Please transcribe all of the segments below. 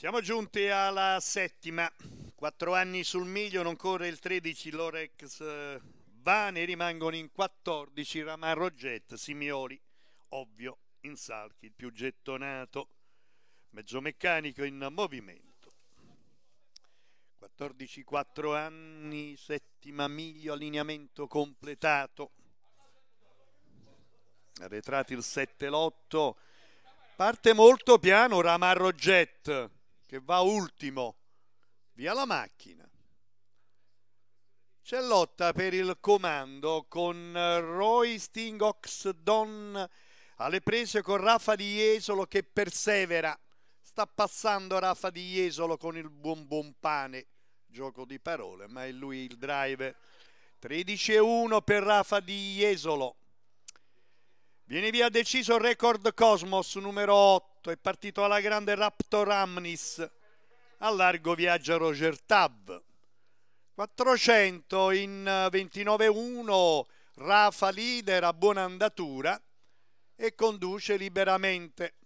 Siamo giunti alla settima. Quattro anni sul miglio, non corre il 13 Lorex eh, va, ne rimangono in 14 Raman Rogget, Simioli, ovvio, in Salchi, il più gettonato, mezzomeccanico in movimento. 14-4 anni, settima miglio, allineamento completato. Arretrati il 7-8. Parte molto piano Ramarro Jet che va ultimo, via la macchina. C'è lotta per il comando con Roy Stingox Don alle prese con Raffa di Jesolo che persevera. Sta passando Raffa di Jesolo con il buon buon pane, gioco di parole, ma è lui il driver. 13-1 per Raffa di Jesolo. Viene via deciso il record Cosmos numero 8. 8 è partito alla grande Raptor Amnis a largo viaggia Roger Tav 400 in 29-1 eh, Rafa leader a buona andatura e conduce liberamente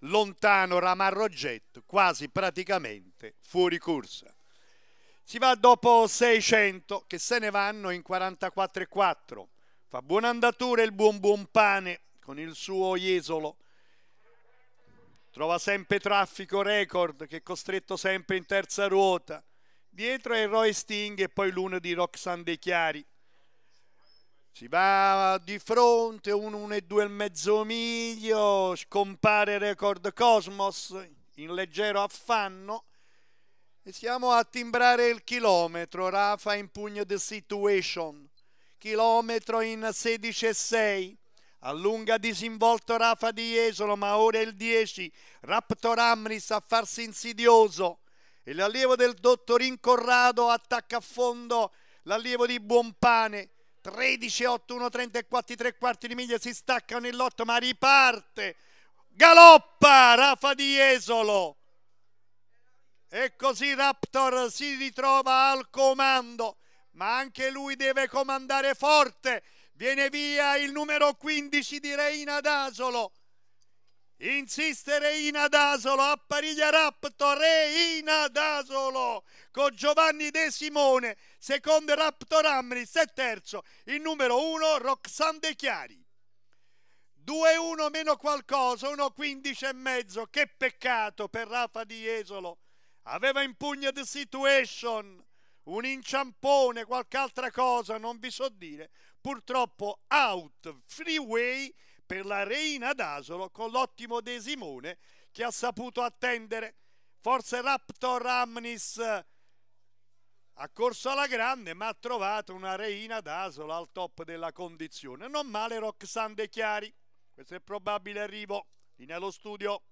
lontano Ramarro Jet quasi praticamente fuori corsa si va dopo 600 che se ne vanno in 44-4 fa buona andatura il buon buon pane con il suo Iesolo trova sempre traffico record che è costretto sempre in terza ruota. Dietro è Roy Sting e poi l'uno di Roxanne De Chiari. Si va di fronte, 1-1-2 e mezzo miglio, scompare Record Cosmos in leggero affanno. E siamo a timbrare il chilometro, Rafa in pugno the situation. Chilometro in 16,6. Allunga disinvolto Rafa di Esolo, ma ora il 10. Raptor Amris a farsi insidioso. E l'allievo del dottor Corrado attacca a fondo l'allievo di Buonpane. 13, 8, 1, 30 e 4, 3 quarti di miglia si staccano stacca lotto, ma riparte. Galoppa Rafa di Esolo, E così Raptor si ritrova al comando, ma anche lui deve comandare forte Viene via il numero 15 di Reina D'Asolo. Insiste Reina D'Asolo, appariglia Raptor, Reina D'Asolo con Giovanni De Simone, secondo Raptor Amris e terzo il numero 1 Roxanne De Chiari. 2-1 meno qualcosa, 1-15 e mezzo, che peccato per Rafa Di Esolo. Aveva in pugno the situation, un inciampone, qualche altra cosa, non vi so dire. Purtroppo out freeway per la Reina d'Asolo con l'ottimo Desimone che ha saputo attendere. Forse Raptor Amnis eh, ha corso alla grande ma ha trovato una Reina d'Asolo al top della condizione. Non male Roxanne De Chiari. Questo è il probabile arrivo. in allo studio.